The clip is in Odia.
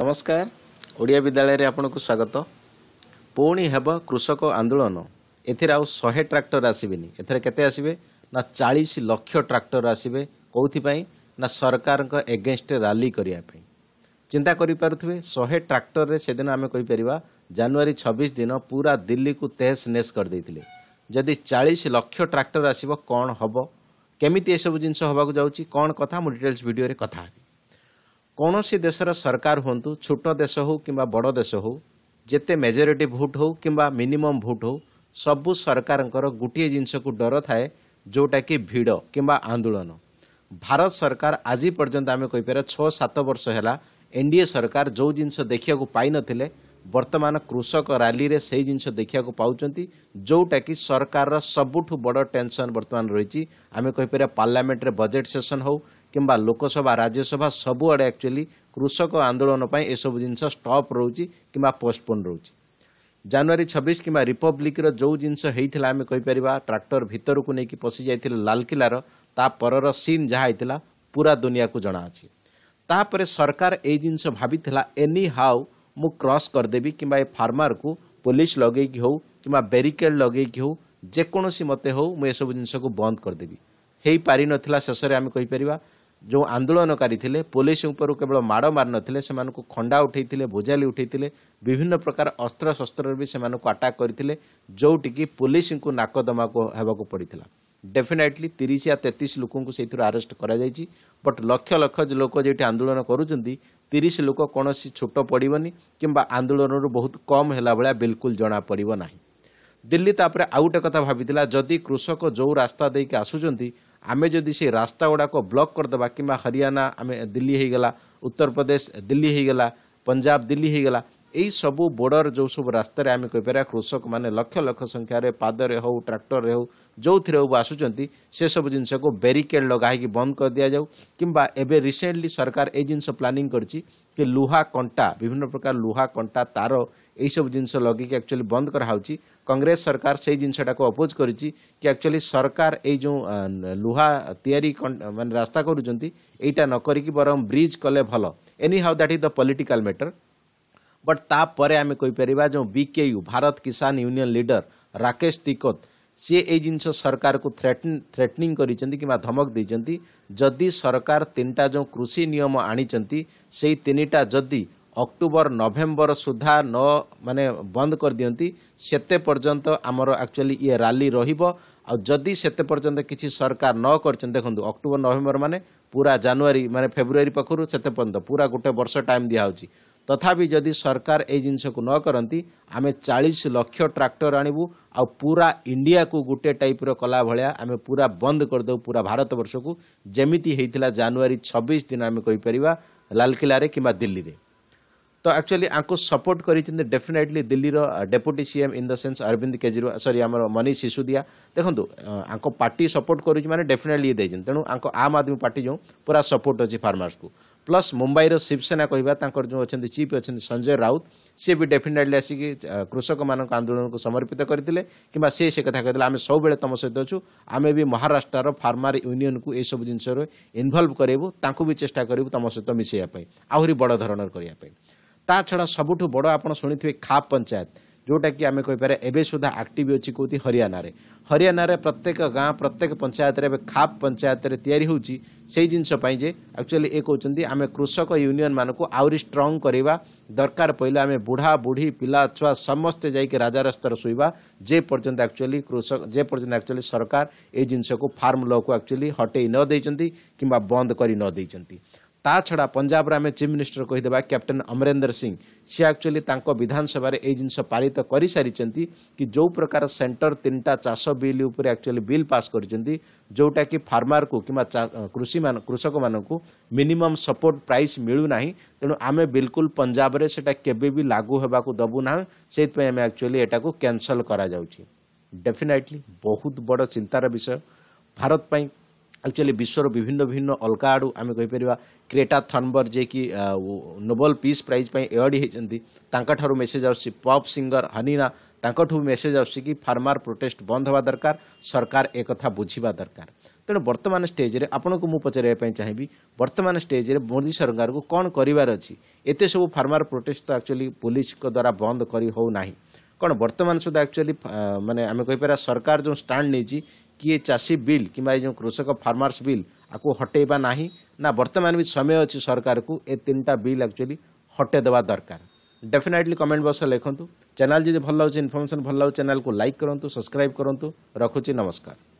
ନମସ୍କାର ଓଡ଼ିଆ ବିଦ୍ୟାଳୟରେ ଆପଣଙ୍କୁ ସ୍ୱାଗତ ପୁଣି ହେବ କୃଷକ ଆନ୍ଦୋଳନ ଏଥିରେ ଆଉ ଶହେ ଟ୍ରାକ୍ଟର ଆସିବେନି ଏଥିରେ କେତେ ଆସିବେ ନା ଚାଳିଶ ଲକ୍ଷ ଟ୍ରାକ୍ଟର ଆସିବେ କେଉଁଥିପାଇଁ ନା ସରକାରଙ୍କ ଏଗେନ୍ଷ୍ଟ ରାଲି କରିବା ପାଇଁ ଚିନ୍ତା କରିପାରୁଥିବେ ଶହେ ଟ୍ରାକ୍ଟରରେ ସେଦିନ ଆମେ କହିପାରିବା ଜାନୁଆରୀ ଛବିଶ ଦିନ ପୁରା ଦିଲ୍ଲୀକୁ ତେହେସ ନେସ୍ କରିଦେଇଥିଲେ ଯଦି ଚାଳିଶ ଲକ୍ଷ ଟ୍ରାକ୍ଟର ଆସିବ କ'ଣ ହେବ କେମିତି ଏସବୁ ଜିନିଷ ହେବାକୁ ଯାଉଛି କ'ଣ କଥା ମୁଁ ଡିଟେଲସ୍ ଭିଡ଼ିଓରେ କଥା ହେବି କୌଣସି ଦେଶର ସରକାର ହୁଅନ୍ତୁ ଛୋଟ ଦେଶ ହେଉ କିମ୍ବା ବଡ଼ ଦେଶ ହେଉ ଯେତେ ମେଜରିଟି ଭୋଟ ହେଉ କିମ୍ବା ମିନିମମ୍ ଭୋଟ ହେଉ ସବୁ ସରକାରଙ୍କର ଗୋଟିଏ ଜିନିଷକୁ ଡର ଥାଏ ଯେଉଁଟାକି ଭିଡ଼ କିମ୍ବା ଆନ୍ଦୋଳନ ଭାରତ ସରକାର ଆଜି ପର୍ଯ୍ୟନ୍ତ ଆମେ କହିପାରିବା ଛଅ ସାତ ବର୍ଷ ହେଲା ଏନ୍ଡିଏ ସରକାର ଯେଉଁ ଜିନିଷ ଦେଖିବାକୁ ପାଇନଥିଲେ ବର୍ତ୍ତମାନ କୃଷକ ରାଲିରେ ସେହି ଜିନିଷ ଦେଖିବାକୁ ପାଉଛନ୍ତି ଯେଉଁଟାକି ସରକାରର ସବୁଠୁ ବଡ଼ ଟେନସନ୍ ବର୍ତ୍ତମାନ ରହିଛି ଆମେ କହିପାରିବା ପାର୍ଲାମେଣ୍ଟରେ ବଜେଟ୍ ସେସନ୍ ହେଉ କିମ୍ବା ଲୋକସଭା ରାଜ୍ୟସଭା ସବୁଆଡ଼େ ଆକ୍ଚୁଆଲି କୃଷକ ଆନ୍ଦୋଳନ ପାଇଁ ଏସବୁ ଜିନିଷ ଷ୍ଟପ୍ ରହୁଛି କିମ୍ବା ପୋଷ୍ଟପୋନ୍ ରହୁଛି ଜାନୁଆରୀ ଛବିଶ କିମ୍ବା ରିପବ୍ଲିକ୍ର ଯେଉଁ ଜିନିଷ ହେଇଥିଲା ଆମେ କହିପାରିବା ଟ୍ରାକ୍ଟର ଭିତରକୁ ନେଇକି ପଶିଯାଇଥିଲେ ଲାଲକିଲ୍ଲାର ତା ପରର ସିନ୍ ଯାହା ହେଇଥିଲା ପୁରା ଦୁନିଆକୁ ଜଣାଅଛି ତାପରେ ସରକାର ଏଇ ଜିନିଷ ଭାବିଥିଲା ଏନି ହାଉ ମୁଁ କ୍ରସ୍ କରିଦେବି କିମ୍ବା ଏ ଫାର୍ମରକୁ ପୋଲିସ ଲଗେଇକି ହେଉ କିମ୍ବା ବ୍ୟାରିକେଡ୍ ଲଗେଇକି ହେଉ ଯେକୌଣସି ମତେ ହେଉ ମୁଁ ଏସବୁ ଜିନିଷକୁ ବନ୍ଦ କରିଦେବି ହେଇପାରିନଥିଲା ଶେଷରେ ଆମେ କହିପାରିବା ଯେଉଁ ଆନ୍ଦୋଳନକାରୀ ଥିଲେ ପୋଲିସ ଉପରୁ କେବଳ ମାଡ଼ ମାରିନଥିଲେ ସେମାନଙ୍କୁ ଖଣ୍ଡା ଉଠାଇଥିଲେ ଭୋଜାଲି ଉଠାଇଥିଲେ ବିଭିନ୍ନ ପ୍ରକାର ଅସ୍ତ୍ରଶସ୍ତ୍ରରେ ବି ସେମାନଙ୍କୁ ଆଟାକ୍ କରିଥିଲେ ଯେଉଁଠିକି ପୋଲିସଙ୍କୁ ଦମା ହେବାକୁ ପଡ଼ିଥିଲା ଡେଫିନେଟଲି ତିରିଶ ଆଉ ତେତିଶ ଲୋକଙ୍କୁ ସେଇଥିରୁ ଆରେଷ୍ଟ କରାଯାଇଛି ବଟ୍ ଲକ୍ଷ ଲକ୍ଷ ଲୋକ ଯେଉଁଠି ଆନ୍ଦୋଳନ କରୁଛନ୍ତି ତିରିଶ ଲୋକ କୌଣସି ଛୋଟ ପଡ଼ିବନି କିମ୍ବା ଆନ୍ଦୋଳନରୁ ବହୁତ କମ୍ ହେଲା ଭଳିଆ ବିଲକୁଲ ଜଣାପଡ଼ିବ ନାହିଁ ଦିଲ୍ଲୀ ତାପରେ ଆଉ ଗୋଟେ କଥା ଭାବିଥିଲା ଯଦି କୃଷକ ଯେଉଁ ରାସ୍ତା ଦେଇକି ଆସୁଛନ୍ତି ଆମେ ଯଦି ସେ ରାସ୍ତା ଗୁଡ଼ାକ ବ୍ଲକ୍ କରିଦେବା କିମ୍ବା ହରିୟାଣା ଆମେ ଦିଲ୍ଲୀ ହେଇଗଲା ଉତ୍ତରପ୍ରଦେଶ ଦିଲ୍ଲୀ ହେଇଗଲା ପଞ୍ଜାବ ଦିଲ୍ଲୀ ହେଇଗଲା ଏଇ ସବୁ ବୋର୍ଡ଼ର ଯେଉଁ ସବୁ ରାସ୍ତାରେ ଆମେ କହିପାରିବା କୃଷକମାନେ ଲକ୍ଷ ଲକ୍ଷ ସଂଖ୍ୟାରେ ପାଦରେ ହେଉ ଟ୍ରାକ୍ଟରରେ ହେଉ ଯେଉଁଥିରେ ହେଉ ଆସୁଛନ୍ତି ସେସବୁ ଜିନିଷକୁ ବ୍ୟାରିକେଡ଼୍ ଲଗା ହେଇକି ବନ୍ଦ କରିଦିଆଯାଉ କିମ୍ବା ଏବେ ରିସେଣ୍ଟଲି ସରକାର ଏଇ ଜିନିଷ ପ୍ଲାନିଂ କରିଛି କି ଲୁହା କଣ୍ଟା ବିଭିନ୍ନ ପ୍ରକାର ଲୁହା କଣ୍ଟା ତାର ଏହିସବୁ ଜିନିଷ ଲଗିକି ଆକ୍ଚୁଆଲି ବନ୍ଦ କରାହେଉଛି କଂଗ୍ରେସ ସରକାର ସେଇ ଜିନିଷଟାକୁ ଅପୋଜ୍ କରିଛି କି ଆକ୍ଚୁଆଲି ସରକାର ଏଇ ଯେଉଁ ଲୁହା ତିଆରି ମାନେ ରାସ୍ତା କରୁଛନ୍ତି ଏଇଟା ନ କରିକି ବରଂ ବ୍ରିଜ୍ କଲେ ଭଲ anyhow that is the political matter but ତାପରେ ଆମେ କହିପାରିବା ଯେଉଁ BKU Bharat Kisan union leader Rakesh Tikait ସିଏ ଏଇ ଜିନିଷ ସରକାରକୁ ଥ୍ରେଟନିଂ କରିଛନ୍ତି କିମ୍ବା ଧମକ ଦେଇଛନ୍ତି ଯଦି ସରକାର ତିନିଟା ଯେଉଁ କୃଷି ନିୟମ ଆଣିଛନ୍ତି ସେଇ ତିନିଟା ଯଦି ଅକ୍ଟୋବର ନଭେମ୍ବର ସୁଦ୍ଧା ନ ମାନେ ବନ୍ଦ କରିଦିଅନ୍ତି ସେତେ ପର୍ଯ୍ୟନ୍ତ ଆମର ଆକ୍ଚୁଆଲି ଇଏ ରାଲି ରହିବ ଆଉ ଯଦି ସେତେ ପର୍ଯ୍ୟନ୍ତ କିଛି ସରକାର ନ କରିଛନ୍ତି ଦେଖନ୍ତୁ ଅକ୍ଟୋବର ନଭେମ୍ବର ମାନେ ପୁରା ଜାନୁଆରୀ ମାନେ ଫେବୃଆରୀ ପାଖରୁ ସେତେ ପର୍ଯ୍ୟନ୍ତ ପୁରା ଗୋଟେ ବର୍ଷ ଟାଇମ୍ ଦିଆହେଉଛି ତଥାପି ଯଦି ସରକାର ଏଇ ଜିନିଷକୁ ନ କରନ୍ତି ଆମେ ଚାଳିଶ ଲକ୍ଷ ଟ୍ରାକ୍ଟର ଆଣିବୁ ଆଉ ପୁରା ଇଣ୍ଡିଆକୁ ଗୋଟେ ଟାଇପ୍ର କଲା ଭଳିଆ ଆମେ ପୁରା ବନ୍ଦ କରିଦେବୁ ପୁରା ଭାରତବର୍ଷକୁ ଯେମିତି ହେଇଥିଲା ଜାନୁଆରୀ ଛବିଶ ଦିନ ଆମେ କହିପାରିବା ଲାଲକିଲ୍ଲାରେ କିମ୍ବା ଦିଲ୍ଲୀରେ त आक्चुअली सपोर्ट गरिफिनेटली दी र deputy CM in the sense Arvind Kejriwal सरी आम मनी सिसुदिया देख्ट सपोर्ट गरुन डेफिनेटली तेणु आम आदमी पर्ट जो पूरा सपोर्ट फार्मर्स को प्लस मुम्बई शिवसेना सिसेना कहिर जो अहिले चिफ अहिले संजय राउत भी डेफिनेटली आसकि कृषक म को समर्पित से कथा गरिदिया सिसे सबै तम सहित अछु भी महाराष्ट्र फार्मर यूनियन को फर्मर युनियन एसबु जिनिस इन्भल्भ गरेबु चेष्टा तिसैप आउने बड धरे ତା ଛଡ଼ା ସବୁଠୁ ବଡ଼ ଆପଣ ଶୁଣିଥିବେ ଖାପ୍ ପଞ୍ଚାୟତ ଯେଉଁଟାକି ଆମେ କହିପାରିବା ଏବେ ସୁଦ୍ଧା ଆକ୍ଟିଭ୍ ଅଛି କେଉଁଠି ହରିୟାଣାରେ ହରିୟାଣାରେ ପ୍ରତ୍ୟେକ ଗାଁ ପ୍ରତ୍ୟେକ ପଞ୍ଚାୟତରେ ଏବେ ଖାପ୍ ପଞ୍ଚାୟତରେ ତିଆରି ହେଉଛି ସେଇ ଜିନିଷ ପାଇଁ ଯେ ଆକ୍ଚୁଆଲି ଏ କହୁଛନ୍ତି ଆମେ କୃଷକ ୟୁନିୟନମାନଙ୍କୁ ଆହୁରି ଷ୍ଟ୍ରଙ୍ଗ କରିବା ଦରକାର ପଡ଼ିଲେ ଆମେ ବୁଢ଼ା ବୁଢ଼ୀ ପିଲା ଛୁଆ ସମସ୍ତେ ଯାଇକି ରାଜାରାସ୍ତାରେ ଶୋଇବା ଯେ ପର୍ଯ୍ୟନ୍ତ ଆକ୍ଚୁଆଲି କୃଷକ ଯେ ପର୍ଯ୍ୟନ୍ତ ଆକ୍ଚୁଆଲି ସରକାର ଏଇ ଜିନିଷକୁ ଫାର୍ମ ଲ'କୁ ଆକ୍ଚୁଆଲି ହଟେଇ ନ ଦେଇଛନ୍ତି କିମ୍ବା ବନ୍ଦ କରି ନ ଦେଇଛନ୍ତି ତା ଛଡ଼ା ପଞ୍ଜାବରେ ଆମେ ଚିଫ୍ ମିନିଷ୍ଟର କହିଦେବା କ୍ୟାପ୍ଟେନ୍ ଅମରେନ୍ଦର ସିଂ ସେ ଆକ୍ଚୁଆଲି ତାଙ୍କ ବିଧାନସଭାରେ ଏଇ ଜିନିଷ ପାରିତ କରିସାରିଛନ୍ତି କି ଯେଉଁ ପ୍ରକାର ସେଣ୍ଟର ତିନିଟା ଚାଷ ବିଲ୍ ଉପରେ ଆକ୍ଚୁଆଲି ବିଲ୍ ପାସ୍ କରିଛନ୍ତି ଯେଉଁଟାକି ଫାର୍ମରକୁ କିମ୍ବା କୃଷିମାନ କୃଷକମାନଙ୍କୁ ମିନିମମ୍ ସପୋର୍ଟ ପ୍ରାଇସ୍ ମିଳୁନାହିଁ ତେଣୁ ଆମେ ବିଲକୁଲ ପଞ୍ଜାବରେ ସେଟା କେବେ ବି ଲାଗୁ ହେବାକୁ ଦେବୁ ନାହିଁ ସେଇଥିପାଇଁ ଆମେ ଆକ୍ଚୁଆଲି ଏଟାକୁ କ୍ୟାନସଲ୍ କରାଯାଉଛି ଡେଫିନାଇଟଲି ବହୁତ ବଡ଼ ଚିନ୍ତାର ବିଷୟ ଭାରତ ପାଇଁ ଆକ୍ଚୁଆଲି ବିଶ୍ୱର ବିଭିନ୍ନ ଭିନ୍ନ ଅଲଗା ଆଡ଼ୁ ଆମେ କହିପାରିବା କ୍ରେଟା ଥର୍ନବର୍ ଯିଏକି ନୋବେଲ ପିସ୍ ପ୍ରାଇଜ୍ ପାଇଁ ଏୱାର୍ଡ଼ ହୋଇଛନ୍ତି ତାଙ୍କଠାରୁ ମେସେଜ୍ ଆସୁଛି ପପ୍ ସିଙ୍ଗର ହନିନା ତାଙ୍କଠୁ ମେସେଜ୍ ଆସୁଛି କି ଫାର୍ମାର ପ୍ରୋଟେଷ୍ଟ ବନ୍ଦ ହେବା ଦରକାର ସରକାର ଏକଥା ବୁଝିବା ଦରକାର ତେଣୁ ବର୍ତ୍ତମାନ ଷ୍ଟେଜ୍ରେ ଆପଣଙ୍କୁ ମୁଁ ପଚାରିବା ପାଇଁ ଚାହିଁବି ବର୍ତ୍ତମାନ ଷ୍ଟେଜ୍ରେ ମୋଦି ସରକାରକୁ କ'ଣ କରିବାର ଅଛି ଏତେ ସବୁ ଫାର୍ମାର ପ୍ରୋଟେଷ୍ଟ ତ ଆକ୍ଚୁଆଲି ପୋଲିସଙ୍କ ଦ୍ୱାରା ବନ୍ଦ କରି ହେଉନାହିଁ କ'ଣ ବର୍ତ୍ତମାନ ସୁଦ୍ଧା ଆକ୍ଚୁଆଲି ମାନେ ଆମେ କହିପାରିବା ସରକାର ଯେଉଁ ଷ୍ଟାଣ୍ଡ ନେଇଛି किए चाषी बिल कि जो कृषक फार्मर्स बिल आपको हटेबा ना ना बर्तमान भी समय अच्छी सरकार को ये तीन टा बिल एक्चुअली हटेदेवा दरकार डेफिनेटली कमेंट बक्स लिखुद चैनल जब भल लगे इनफर्मेसन भल लगे चैनल को लाइक करूँ सब्सक्राइब करूँ रखुच्छी नमस्कार